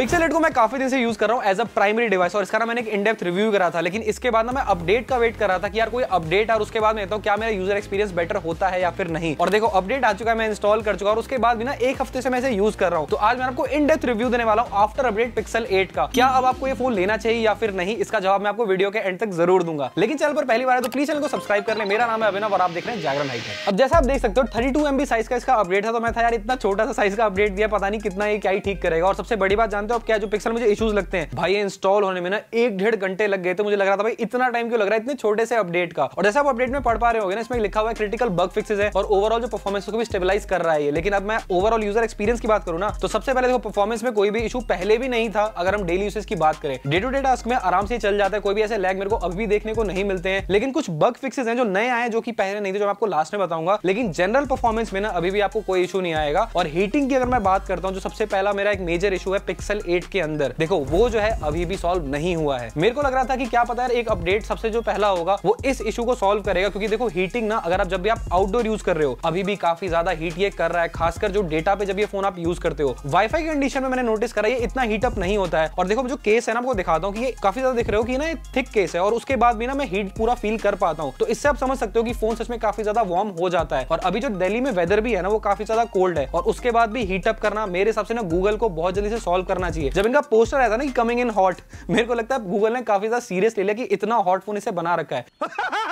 pixel eight को मैं काफी दिन से यूज कर रहा हूँ एज अ प्राइमरी डिवाइस और इसका ना मैंने एक इंडेप्थ रिव्यू करा था लेकिन इसके बाद ना मैं अपडेट का वेट कर रहा था कि यार कोई अपडेट और उसके बाद मैं क्या मेरा यूजर एक्सपीरियंस बेटर होता है या फिर नहीं और देखो अपडेट आ चुका है मैं इंस्टॉल कर चुका और उसके बाद भी ना एक हफ्ते से मैं इसे यूज कर रहा हूँ तो आज मैं आपको इन रिव्यू देने वाला हूँ आफ्टर अपडेट पिक्सल एट का क्या अब आपको ये फोन लेना चाहिए या फिर नहीं इसका जवाब मैं आपको वीडियो के एंड तक जरूर दूंगा लेकिन चल पर पहली बार है तो प्लीज चैनल को सब्सक्राइब कर ले मेरा नाम है अभिनव और आप देख रहे हैं जागरण हाइट अब जैसे आप देख सकते हो थर्टी टू साइज का इसका अपडेट है तो मैं था यार इतना छोटा सा साइज का अपडेट दिया पता नहीं कितना ये क्या ही ठीक करेगा और सबसे बड़ी बात जानते तो आप क्या जो पिक्सल मुझे इशूज लगते हैं भाई इंस्टॉल होने में ना एक डेढ़ घंटे लग गए थे मुझे लग रहा था भाई इतना टाइम क्यों लग रहा है इतने छोटे से अपडेट का और जैसा आप अपडेट में पढ़ पा रहे हो ना इसमें लिखा हुआ है क्रिटिकल बग फिक्सेज है और ओवरऑल जो परफॉर्मेंस को भी स्टेबिलाइज कर रहा है लेकिन अब मैं ओवरऑल यूजर एक्सपीरियंस की बात करूँ ना तो सबसे पहले देखो परफॉर्मेंस में कोई भी इशू पहले भी नहीं था अगर हम डेली यूसेज की बात करें डे टू डे टास्क में आराम से चल जाता है कोई भी ऐसे लैग मेरे को अभी देखने को नहीं मिलते हैं लेकिन कुछ बग फिक्सेज हैं जो नए आए जो कि पहले नहीं थे जो मैं आपको लास्ट में बताऊंगा लेकिन जनरल परफॉर्मेंस में ना अभी भी आपको कोई इशू नहीं आएगा और हीटिंग की अगर मैं बात करता हूँ जो सबसे पहला मेरा एक मेजर इशू है पिक्सल मॉडल एट के अंदर देखो वो जो है अभी भी सॉल्व नहीं हुआ है मेरे को लग रहा था कि क्या पता है एक अपडेट सबसे जो पहला होगा वो इस इशू को सोल्व करेगा क्योंकि देखो हीटिंग ना अगर आप जब भी आप आउटडोर यूज कर रहे हो अभी भी काफी ज्यादा हीट ये कर रहा है खासकर जो डेटा पे जब ये फोन आप यूज करते हो वाईफाई कंडीशन में मैंने नोटिस करा ये इतना हीटअप नहीं होता है और देखो जो केस है ना आपको दिखाता हूँ कि ये काफी ज्यादा दिख रहे हो कि ना ये थिक केस है और उसके बाद भी ना मैं हीट पूरा फील कर पाता हूँ तो इससे आप समझ सकते हो कि फोन सच में काफी ज्यादा वार्म हो जाता है और अभी जो दिल्ली में वेदर भी है ना वो काफी ज्यादा कोल्ड है और उसके बाद भी हीटअप करना मेरे हिसाब से ना गूगल को बहुत जल्दी से सोल्व करना करना चाहिए जब इनका पोस्टर आया था ना कि कमिंग इन हॉट मेरे को लगता है गूगल ने काफी ज्यादा सीरियस ले लिया कि इतना हॉट फोन इसे बना रखा है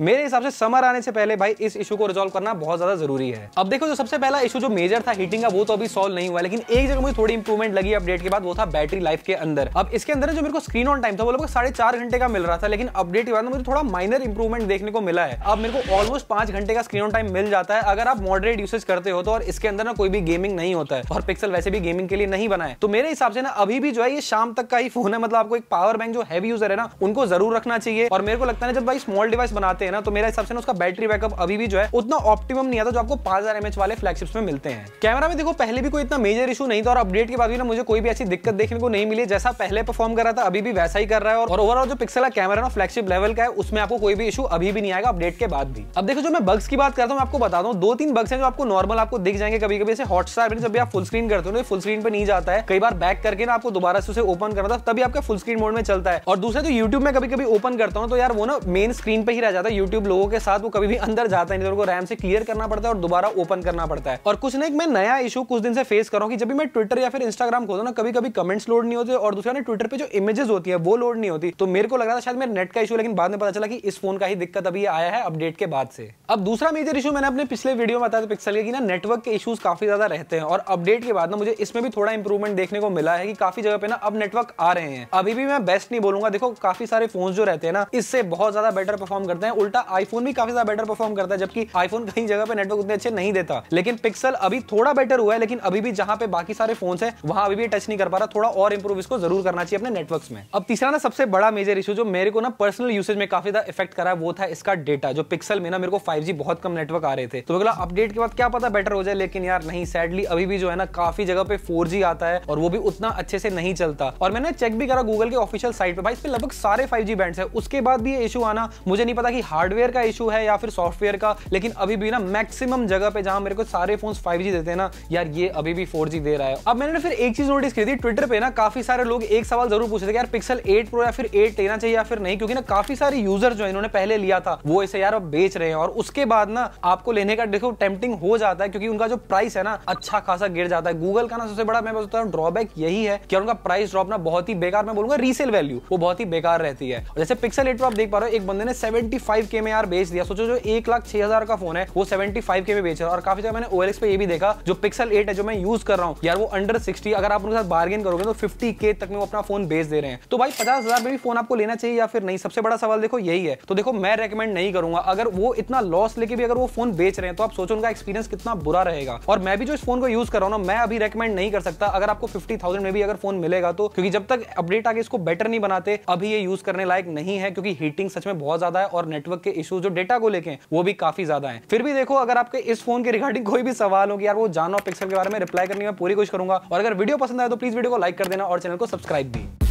मेरे हिसाब से समर आने से पहले भाई इस इशू को रिजोल्व करना बहुत ज्यादा जरूरी है अब देखो जो सबसे पहला इशू जो मेजर था हीटिंग का वो तो अभी सॉल्व नहीं हुआ लेकिन एक जगह मुझे थोड़ी इंप्रूवमेंट लगी अपडेट के बाद वो था बैटरी लाइफ के अंदर अब इसके अंदर जो मेरे को स्क्रीन ऑन टाइम था वो लगभग साढ़े चार घंटे का मिल रहा था लेकिन अपडेट के बाद मुझे थोड़ा माइनर इंप्रूवमेंट देखने को मिला है अब मेरे को ऑलमोस्ट पांच घंटे का स्क्रीन ऑन टाइम मिल जाता है अगर आप मॉडरेट यूसेज करते हो तो और इसके अंदर ना कोई भी गेमिंग नहीं होता है और पिक्सल वैसे भी गेमिंग के लिए नहीं बना है तो मेरे हिसाब से ना अभी भी जो है ये शाम तक का ही फोन है मतलब आपको एक पावर बैंक जो हैवी यूजर है ना उनको जरूर रखना चाहिए और मेरे को लगता है जब भाई स्मॉल डिवाइस बनाते हैं ना तो मेरे हिसाब से उसका बैटरी बैकअप अभी भी जो है उतना ऑप्टिमम नहीं आता जो आपको पांच हजार एमएच वाले फ्लैगशिप्स में मिलते हैं कैमरा में देखो पहले भी कोई इतना मेजर इशू नहीं था और अपडेट के बाद भी ना मुझे कोई भी ऐसी दिक्कत देखने को नहीं मिली जैसा पहले परफॉर्म कर रहा था अभी भी वैसा ही कर रहा है और ओवरऑल जो पिक्सल का कैमरा ना फ्लैगशिप लेवल का है उसमें आपको कोई भी इशू अभी भी नहीं आएगा अपडेट के बाद भी अब देखो जो मैं बग्स की बात करता हूँ आपको बता दू दो तीन बग्स हैं जो आपको नॉर्मल आपको दिख जाएंगे कभी कभी हॉटस्टार में जब भी आप फुल स्क्रीन करते हो ना फुल स्क्रीन पर नहीं जाता है कई बार बैक करके ना आपको दोबारा से उसे ओपन करना था तभी आपका फुल स्क्रीन मोड में चलता है और दूसरा जो यूट्यूब में कभी कभी ओपन करता हूँ तो यार वो ना मेन स्क्रीन पर ही रह जाता है यूट्यूब लोगों के साथ वो कभी भी अंदर जाता है नहीं तो उनको रैम से क्लियर करना पड़ता है और दोबारा ओपन करना पड़ता है और कुछ ना एक मैं नया इशू कुछ दिन से फेस कर रहा हूँ कि जब भी मैं ट्विटर या फिर इंस्टाग्राम खोलता ना कभी कभी कमेंट्स लोड नहीं होते और दूसरा ना ट्विटर पर जो इमेजेस होती है वो लोड नहीं होती तो मेरे को लग रहा था शायद मेरे नेट का इशू लेकिन बाद में पता चला कि इस फोन का ही दिक्कत अभी आया है अपडेट के बाद से अब दूसरा मेजर इशू मैंने अपने पिछले वीडियो में बताया पिक्सल के ना नेटवर्क के इशूज काफी ज्यादा रहते हैं और अपडेट के बाद ना मुझे इसमें भी थोड़ा इंप्रूवमेंट देखने को मिला है कि काफी जगह पे ना अब नेटवर्क आ रहे हैं अभी भी मैं बेस्ट नहीं बोलूंगा देखो काफी सारे फोन जो रहते हैं ना इससे बहुत ज्यादा बेटर परफॉर्म करते हैं उल्टा आईफोन भी काफी ज्यादा बेटर परफॉर्म करता है जबकि आईफोन कई जगह पे नेटवर्क उतने अच्छे नहीं देता लेकिन पिक्सल अभी थोड़ा बेटर हुआ है लेकिन अभी भी जहां पे बाकी सारे फोन है वहां अभी भी टच नहीं कर पा रहा थोड़ा और इंप्रूव इसको जरूर करना चाहिए अपने नेटवर्क में अब तीसरा ना सबसे बड़ा मेजर इशू जो मेरे को ना पर्सनल यूसेज में काफी ज्यादा इफेक्ट करा है वो था इसका डेटा जो पिक्सल में ना मेरे को फाइव बहुत कम नेटवर्क आ रहे थे तो मेरे अपडेट के बाद क्या पता बेटर हो जाए लेकिन यार नहीं सैडली अभी भी जो है ना काफी जगह पे फोर आता है और वो भी उतना अच्छे से नहीं चलता और मैंने चेक भी करा गूगल के ऑफिशियल साइट पे भाई इस पे लगभग सारे फाइव जी बैंड उसके बाद भी ये इशू आना मुझे नहीं पता कि हार्डवेयर का इशू है या फिर सॉफ्टवेयर का लेकिन अभी भी ना मैक्सिमम जगह पे जहां मेरे को सारे फोन फाइव देते हैं ना यार ये अभी भी फोर दे रहा है अब मैंने फिर एक चीज नोटिस की थी ट्विटर पे ना काफी सारे लोग एक सवाल जरूर पूछ रहे थे यार पिक्सल एट प्रो या फिर एट लेना चाहिए या फिर नहीं क्योंकि ना काफी सारे यूजर जो इन्होंने पहले लिया था वो इसे यार अब बेच रहे हैं और उसके बाद ना आपको लेने का देखो टेम्पटिंग हो जाता है क्योंकि उनका जो प्राइस है ना अच्छा खासा गिर जाता है गूगल का ना सबसे बड़ा मैं बोलता हूँ ड्रॉबैक यही है कि उनका प्राइस ड्रॉप ना बहुत ही बेकार मैं बोलूंगा रीसेल वैल्यू वो बहुत ही बेकार रहती है जैसे पिक्सल एट प्रो आप देख पा रहे हो एक बंदे ने सेवेंटी फाइव के में यार बेच दिया सोचो जो एक लाख छह हजार का फोन है वो सेवेंटी फाइव के में बेच रहा और काफी जगह मैंने ओएलएक्स पे ये भी देखा जो पिक्सल एट है जो मैं यूज कर रहा हूँ यार वो अंडर सिक्सटी अगर आप उनके साथ बार्गेन करोगे तो फिफ्टी के तक में वो अपना फोन बेच दे रहे हैं तो भाई पचास हजार में भी फोन आपको लेना चाहिए या फिर नहीं सबसे बड़ा सवाल देखो यही है तो देखो मैं रेकमेंड नहीं करूंगा अगर वो इतना लॉस लेके भी अगर वो फोन बेच रहे हैं तो आप सोचो उनका एक्सपीरियंस कितना बुरा रहेगा और मैं भी जो इस फोन को यूज कर रहा हूँ ना मैं अभी रेकमेंड नहीं कर सकता अगर आपको फिफ्टी थाउजेंड में भी अगर फोन मिलेगा तो क्योंकि जब तक अपडेट आगे इसको बेटर नहीं बनाते अभी ये यूज करने लायक नहीं है क्योंकि हीटिंग सच में बहुत ज्यादा है और नेटवर्क नेटवर्क के इशू जो डेटा को लेके वो भी काफी ज्यादा है फिर भी देखो अगर आपके इस फोन के रिगार्डिंग कोई भी सवाल होगी यार वो जानो पिक्सल के बारे में रिप्लाई करने में पूरी कोशिश करूंगा और अगर वीडियो पसंद आए तो प्लीज वीडियो को लाइक कर देना और चैनल को सब्सक्राइब भी